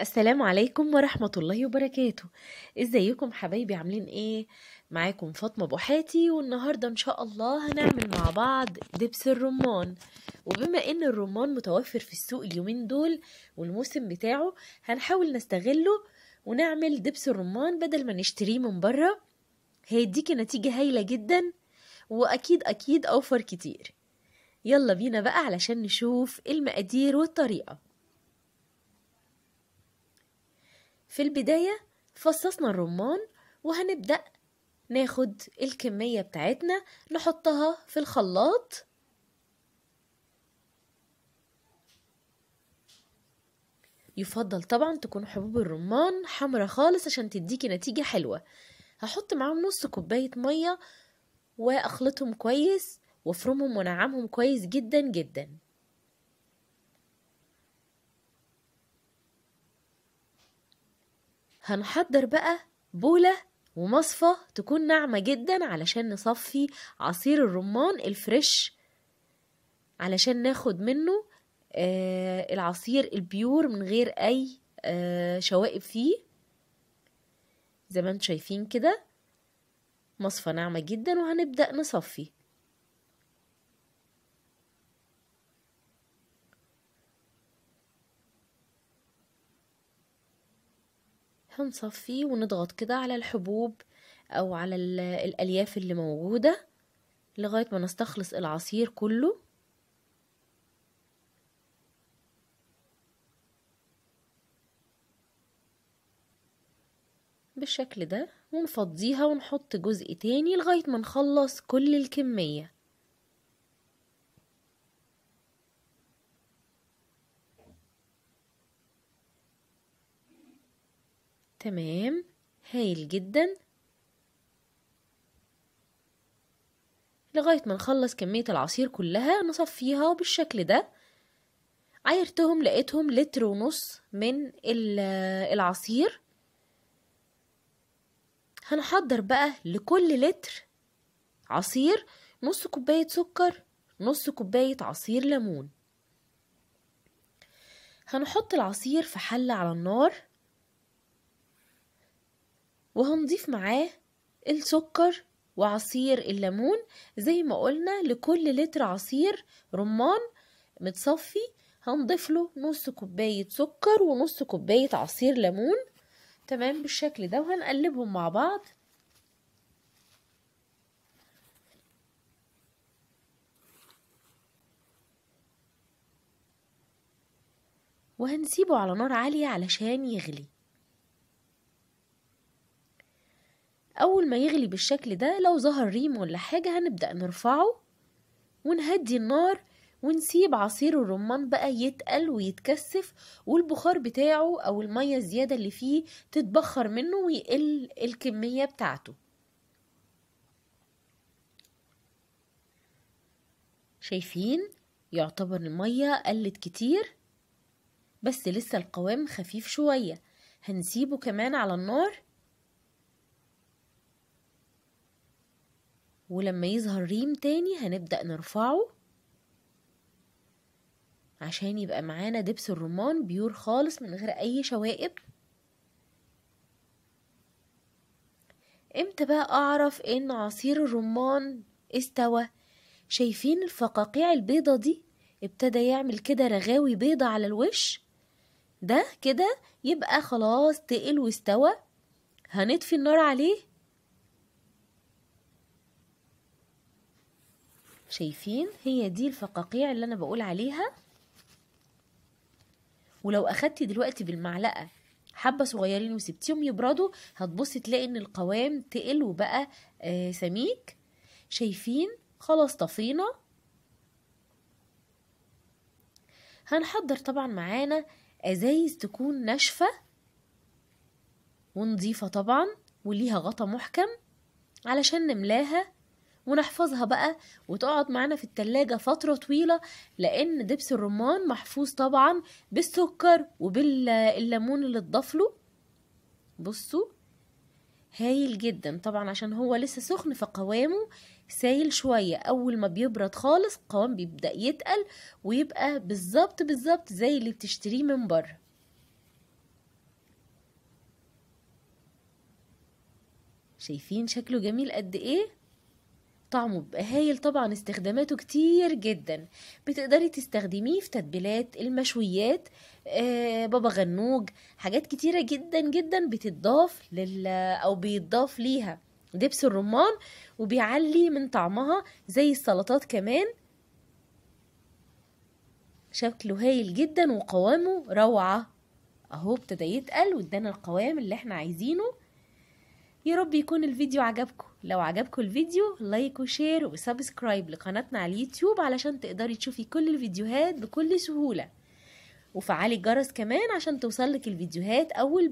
السلام عليكم ورحمة الله وبركاته ازيكم حبايبي عاملين ايه معاكم فاطمة بوحاتي والنهاردة ان شاء الله هنعمل مع بعض دبس الرمان وبما ان الرمان متوفر في السوق اليومين دول والموسم بتاعه هنحاول نستغله ونعمل دبس الرمان بدل ما نشتريه من بره هيديكي نتيجة هايلة جدا واكيد اكيد اوفر كتير يلا بينا بقى علشان نشوف المقادير والطريقة في البداية فصصنا الرمان وهنبدأ ناخد الكمية بتاعتنا نحطها في الخلاط يفضل طبعا تكون حبوب الرمان حمرة خالص عشان تديكي نتيجة حلوة هحط معاهم نص كوباية مية واخلطهم كويس وافرمهم ونعمهم كويس جدا جدا هنحضر بقى بولة ومصفى تكون ناعمة جدا علشان نصفي عصير الرمان الفريش علشان ناخد منه آه العصير البيور من غير أي آه شوائب فيه زي ما انتم شايفين كده مصفى ناعمة جدا وهنبدأ نصفي هنصفي ونضغط كده على الحبوب او على الالياف اللي موجودة لغاية ما نستخلص العصير كله بالشكل ده ونفضيها ونحط جزء تاني لغاية ما نخلص كل الكمية تمام هايل جدا لغاية ما نخلص كمية العصير كلها نصفيها بالشكل ده عايرتهم لقيتهم لتر ونص من العصير هنحضر بقى لكل لتر عصير نص كوباية سكر نص كوباية عصير ليمون هنحط العصير في حلة على النار وهنضيف معاه السكر وعصير الليمون زي ما قلنا لكل لتر عصير رمان متصفي هنضيف له نص كوباية سكر ونص كوباية عصير ليمون تمام بالشكل ده وهنقلبهم مع بعض وهنسيبه على نار عالية علشان يغلي أول ما يغلي بالشكل ده لو ظهر ريم ولا حاجة هنبدأ نرفعه ونهدي النار ونسيب عصير الرمان بقى يتقل ويتكثف والبخار بتاعه أو المية الزيادة اللي فيه تتبخر منه ويقل الكمية بتاعته شايفين يعتبر المية قلت كتير بس لسه القوام خفيف شوية هنسيبه كمان على النار ولما يظهر ريم تاني هنبدأ نرفعه عشان يبقى معانا دبس الرمان بيور خالص من غير أي شوائب امتى بقى أعرف إن عصير الرمان استوى شايفين الفقاقيع البيضة دي ابتدى يعمل كده رغاوي بيضة على الوش ده كده يبقى خلاص تقل واستوى هنطفي النار عليه شايفين هي دي الفقاقيع اللي انا بقول عليها ولو اخدتي دلوقتي بالمعلقه حبه صغيرين وسبتيهم يبردوا هتبصي تلاقي ان القوام تقل وبقى آه سميك شايفين خلاص طفينا هنحضر طبعا معانا ازايز تكون ناشفه ونضيفه طبعا وليها غطا محكم علشان نملاها ونحفظها بقى وتقعد معانا في التلاجة فترة طويلة لأن دبس الرمان محفوظ طبعا بالسكر وبالليمون اللي اتضاف له بصوا هايل جدا طبعا عشان هو لسه سخن فقوامه سايل شوية أول ما بيبرد خالص القوام بيبدأ يتقل ويبقى بالظبط بالظبط زي اللي بتشتريه من بره شايفين شكله جميل قد ايه طعمه بيبقى هايل طبعا استخداماته كتير جدا بتقدري تستخدميه في تتبيلات المشويات آه بابا غنوج حاجات كتيره جدا جدا بتضاف لل او بيتضاف ليها دبس الرمان وبيعلي من طعمها زي السلطات كمان شكله هايل جدا وقوامه روعه اهو ابتدى يتقل وادانا القوام اللي احنا عايزينه يا رب يكون الفيديو عجبكم لو عجبكم الفيديو لايك وشير وسبسكرايب لقناتنا على اليوتيوب علشان تقدري تشوفي كل الفيديوهات بكل سهولة وفعلي الجرس كمان عشان توصلك الفيديوهات أول